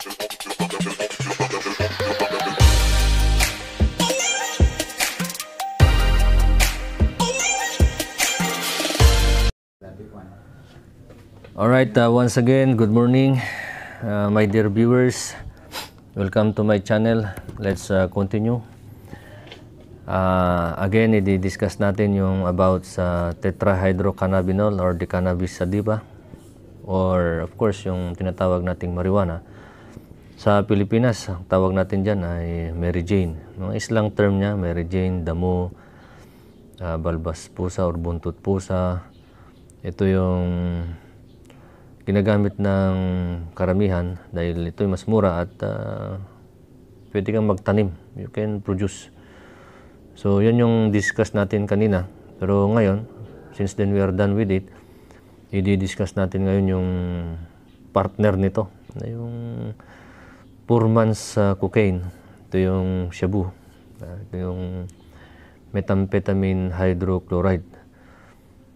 Alright, uh, once again, good morning, uh, my dear viewers. Welcome to my channel. Let's uh, continue. Uh, again, i-discuss natin yung about sa tetrahydrocannabinol or the cannabis sadiba or of course yung tinatawag nating marijuana. Sa Pilipinas, ang tawag natin dyan ay Mary Jane. Mga islang term niya, Mary Jane, damo, uh, balbas pusa or buntot pusa. Ito yung ginagamit ng karamihan dahil ito'y mas mura at uh, pwede kang magtanim. You can produce. So, yun yung discuss natin kanina. Pero ngayon, since then we are done with it, i-discuss natin ngayon yung partner nito. Na Yung 4 months uh, cocaine. Ito yung shabu. Uh, ito yung methamphetamine hydrochloride.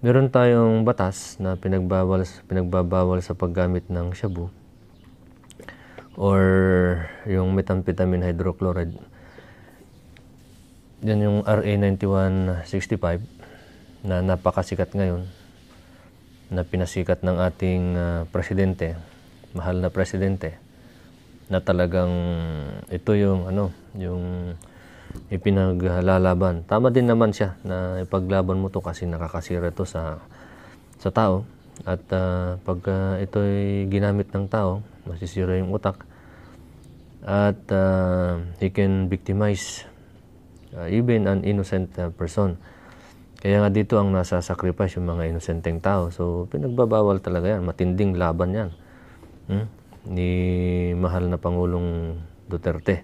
Meron tayong batas na pinagbawal, pinagbabawal sa paggamit ng shabu or yung methamphetamine hydrochloride. Yan yung RA 9165 na napakasikat ngayon na pinasikat ng ating uh, presidente, mahal na presidente na talagang ito yung ano, yung ipinaglalaban. Tama din naman siya na ipaglaban mo to kasi nakakasira to sa sa tao at uh, ah, pag uh, ito ay ginamit ng tao, masisira yung utak at uh, he can victimize uh, even an innocent uh, person. Kaya nga dito ang nasasacrifice yung mga inosenteng tao. So, pinagbabawal talaga yan. Matinding laban yan. Hmm? ni mahal na Pangulong Duterte.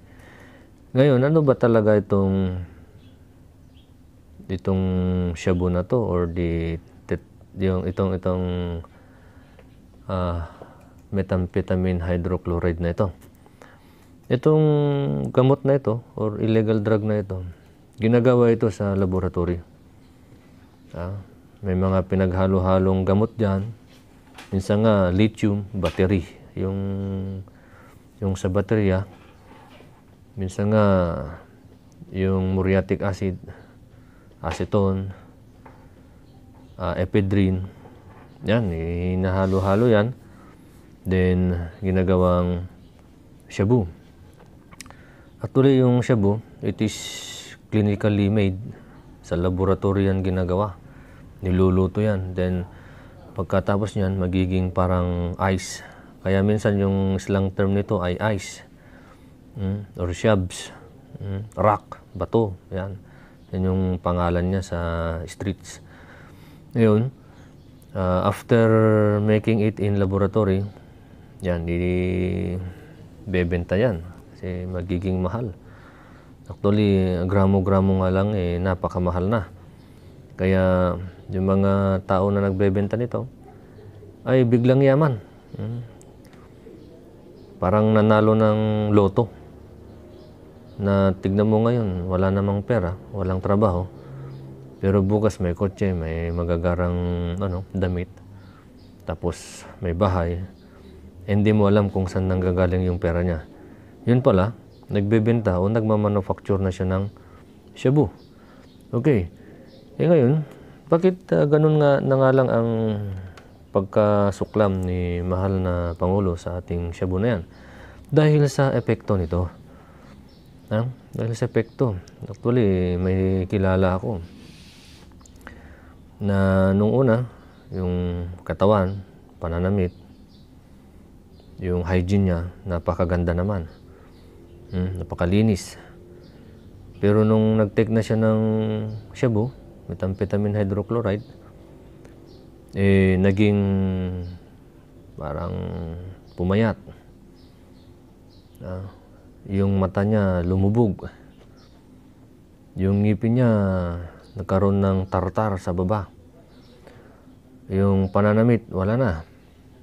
Ngayon, ano ba talaga itong itong shabu na to or di yung itong itong uh, ah, methamphetamine hydrochloride na ito. Itong gamot na ito or illegal drug na ito, ginagawa ito sa laboratory. Ah, may mga pinaghalo-halong gamot diyan. Minsan nga lithium battery yung yung sa baterya minsan nga yung muriatic acid acetone uh, ephedrine yan hinahalo-halo yan then ginagawang shabu at actually yung shabu it is clinically made sa laboratory yan ginagawa niluluto yan then pagkatapos niyan magiging parang ice kaya minsan yung slang term nito ay ice mm, or shabs, mm, rock, bato, yan. Yan yung pangalan niya sa streets. Ngayon, uh, after making it in laboratory, yan, bebenta yan kasi magiging mahal. Actually, gramo-gramo nga lang eh, napakamahal na. Kaya yung mga tao na nagbebenta nito ay biglang yaman. Mm. Parang nanalo ng loto. Na tignan mo ngayon, wala namang pera, walang trabaho. Pero bukas may kotse, may magagarang ano, damit. Tapos may bahay. Hindi mo alam kung saan nanggagaling yung pera niya. Yun pala, nagbebenta o nagmamanufacture na siya ng shabu. Okay. Eh ngayon, bakit uh, ganun nga na nga lang ang pagkasuklam ni mahal na Pangulo sa ating Shabu na yan. Dahil sa epekto nito. Ha? Dahil sa epekto. Actually, may kilala ako na nung una, yung katawan, pananamit, yung hygiene niya, napakaganda naman. Hmm, napakalinis. Pero nung nag-take na siya ng shabu, methamphetamine hydrochloride, eh naging parang pumayat. Ah, yung mata niya lumubog. Yung ngipin niya nagkaroon ng tartar sa baba. Yung pananamit, wala na.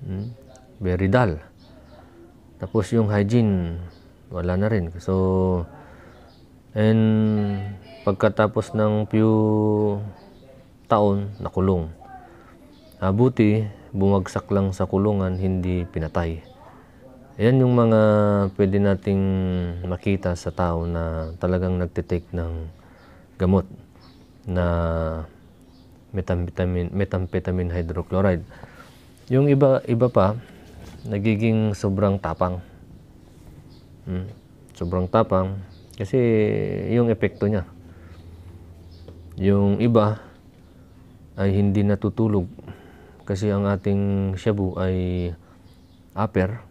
Hmm? Very dull. Tapos yung hygiene, wala na rin. So, and pagkatapos ng few taon, nakulong. Abuti, bumagsak lang sa kulungan, hindi pinatay. Ayan yung mga pwede nating makita sa tao na talagang nagtitake ng gamot na methamphetamine, methamphetamine hydrochloride. Yung iba, iba pa, nagiging sobrang tapang. Hmm. Sobrang tapang kasi yung epekto niya. Yung iba ay hindi natutulog kasi ang ating shabu ay upper.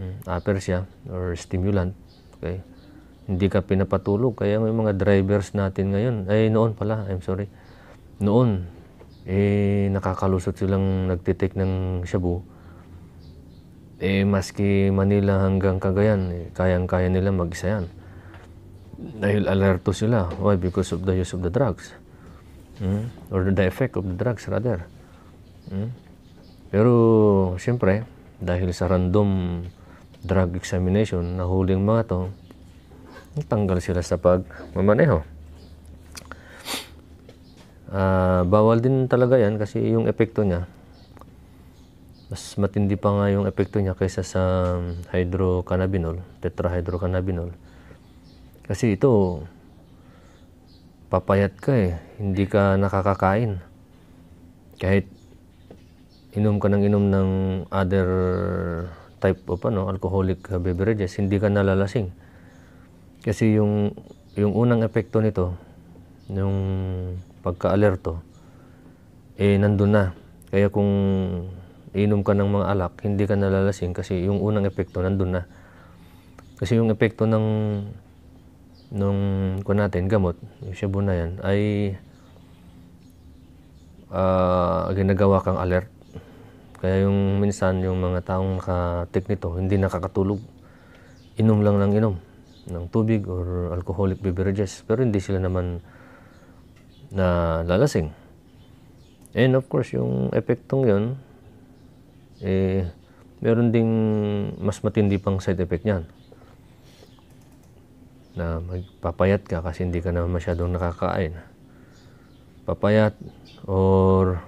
Hmm, upper siya or stimulant. Okay? Hindi ka pinapatulog. Kaya may mga drivers natin ngayon, ay noon pala, I'm sorry. Noon, eh nakakalusot silang nagtitik ng shabu. Eh maski Manila hanggang Cagayan, eh, kayang-kaya nila mag-isa yan dahil alerto sila. Why? Because of the use of the drugs. Hmm? Or the effect of the drugs rather. Hmm? Pero, siyempre, dahil sa random drug examination, nahuling mga to, tanggal sila sa pagmamaneho. Uh, bawal din talaga yan kasi yung epekto niya, mas matindi pa nga yung epekto niya kaysa sa hydrocannabinol, tetrahydrocannabinol. Kasi ito, papayat ka eh, hindi ka nakakakain. Kahit inom ka ng inom ng other type of ano, alcoholic beverages, hindi ka nalalasing. Kasi yung, yung unang epekto nito, yung pagka-alerto, eh nandun na. Kaya kung inom ka ng mga alak, hindi ka nalalasing kasi yung unang epekto nandun na. Kasi yung epekto ng nung kun natin gamot, yung shabu na yan, ay uh, ginagawa kang alert kaya yung minsan yung mga taong nakatik nito hindi nakakatulog. Inom lang lang inom ng tubig or alcoholic beverages pero hindi sila naman na lalasing. And of course, yung epektong yon eh, meron ding mas matindi pang side effect niyan. Na magpapayat ka kasi hindi ka na masyadong nakakain. Papayat or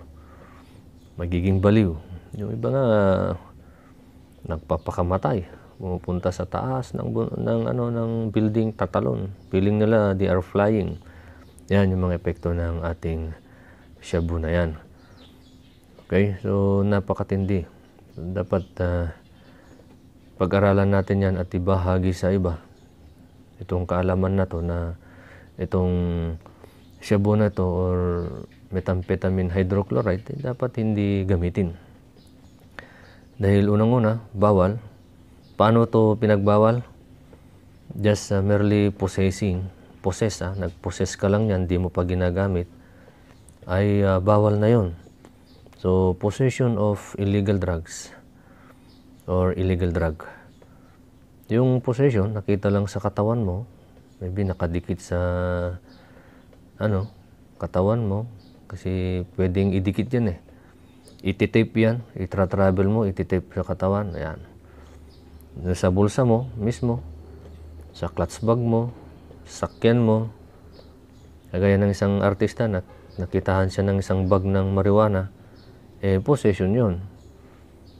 magiging baliw yung iba nga nagpapakamatay, pumupunta sa taas ng ng ano ng building tatalon. Feeling nila they are flying. Yan yung mga epekto ng ating shabu na yan. Okay? So napakatindi. Dapat uh, pag-aralan natin yan at ibahagi sa iba itong kaalaman na to na itong shabu na to or methamphetamine hydrochloride eh, dapat hindi gamitin. Dahil unang-una, bawal. Paano to pinagbawal? Just uh, merely possessing. Possess, ah, nag-possess ka lang yan, di mo pa ginagamit. Ay uh, bawal na yon. So, possession of illegal drugs or illegal drug. Yung possession, nakita lang sa katawan mo, maybe nakadikit sa ano, katawan mo, kasi pwedeng idikit yan eh. Ititape yan, itra-travel mo, ititip sa katawan, ayan. Sa bulsa mo, mismo, sa clutch bag mo, sakyan mo. Kagaya ng isang artista na nakitahan siya ng isang bag ng marijuana, eh, possession yun.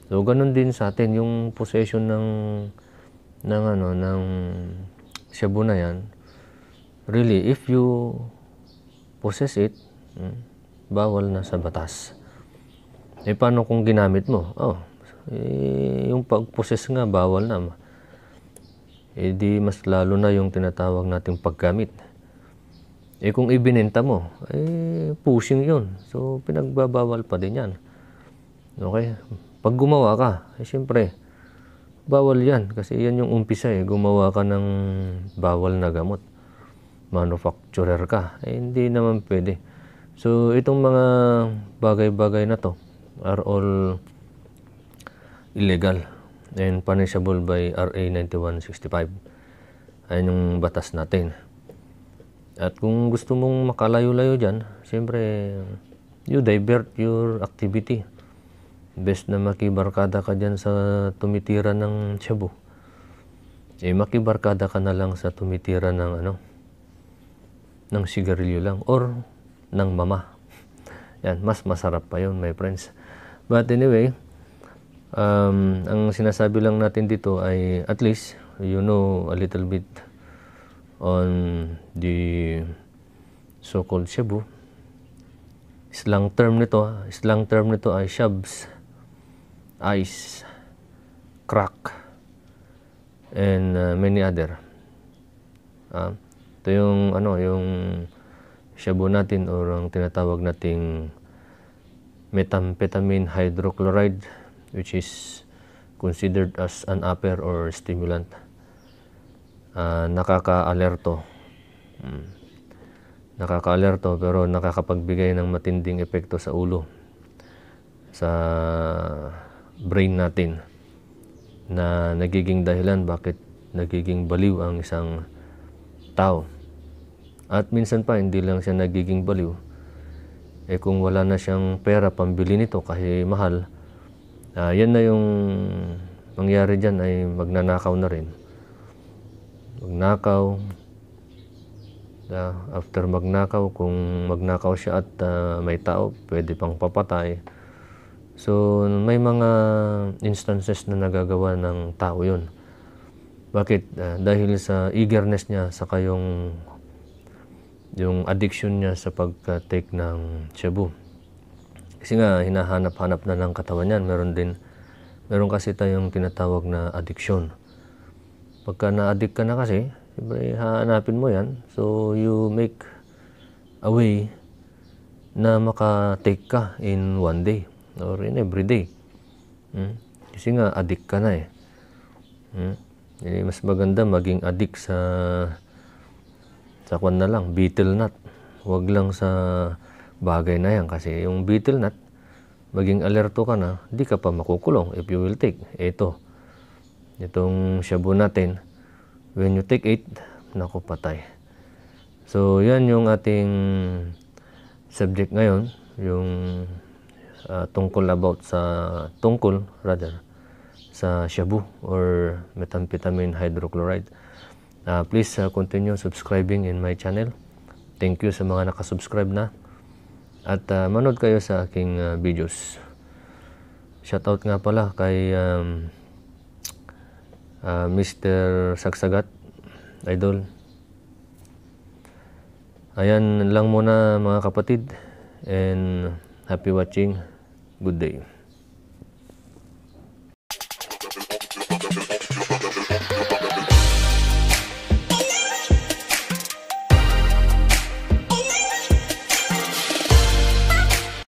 So, ganun din sa atin, yung possession ng, ng ano, ng shabu na yan, really, if you possess it, hmm, bawal na sa batas. Eh, paano kung ginamit mo? Oh, eh, yung pag-possess nga, bawal na. Eh, di mas lalo na yung tinatawag nating paggamit. Eh, kung ibinenta mo, eh, pushing yun. So, pinagbabawal pa din yan. Okay? Pag gumawa ka, eh, siyempre, bawal yan. Kasi yan yung umpisa eh. Gumawa ka ng bawal na gamot. Manufacturer ka. Eh, hindi naman pwede. So, itong mga bagay-bagay na to, are all illegal and punishable by RA 9165. Ayan yung batas natin. At kung gusto mong makalayo-layo dyan, siyempre, you divert your activity. Best na makibarkada ka dyan sa tumitira ng Cebu. Eh, makibarkada ka na lang sa tumitira ng ano, ng sigarilyo lang or ng mama. Yan, mas masarap pa yon my friends. But anyway, um, ang sinasabi lang natin dito ay at least you know a little bit on the so-called Cebu. Islang term nito, islang term nito ay shabs, ice, crack, and uh, many other. Ah, ito yung ano, yung shabu natin or ang tinatawag nating methamphetamine hydrochloride which is considered as an upper or stimulant. Uh, nakakaalerto. Hmm. Nakakaalerto pero nakakapagbigay ng matinding epekto sa ulo sa brain natin na nagiging dahilan bakit nagiging baliw ang isang tao. At minsan pa hindi lang siya nagiging baliw, eh kung wala na siyang pera pambili nito kasi mahal, uh, ah, yan na yung nangyari dyan ay magnanakaw na rin. Magnakaw, uh, after magnakaw, kung magnakaw siya at uh, may tao, pwede pang papatay. So, may mga instances na nagagawa ng tao yun. Bakit? Uh, dahil sa eagerness niya sa kayong yung addiction niya sa pagka-take ng shabu. Kasi nga, hinahanap-hanap na lang katawan niyan. Meron din, meron kasi tayong tinatawag na addiction. Pagka na-addict ka na kasi, siyempre hahanapin mo yan. So, you make a way na maka-take ka in one day or in every day. Hmm? Kasi nga, addict ka na eh. Hmm? E, mas maganda maging addict sa Sakwan na lang, beetle nut. Huwag lang sa bagay na yan kasi yung beetle nut, maging alerto ka na, di ka pa makukulong if you will take. Ito, itong shabu natin, when you take it, naku patay. So, yan yung ating subject ngayon, yung uh, tungkol about sa, tungkol rather, sa shabu or methamphetamine hydrochloride. Uh, please uh, continue subscribing in my channel. Thank you sa mga nakasubscribe na. At uh, manood kayo sa aking uh, videos. Shoutout nga pala kay um, uh, Mr. Saksagat, Idol. Ayan lang muna mga kapatid. And happy watching. Good day.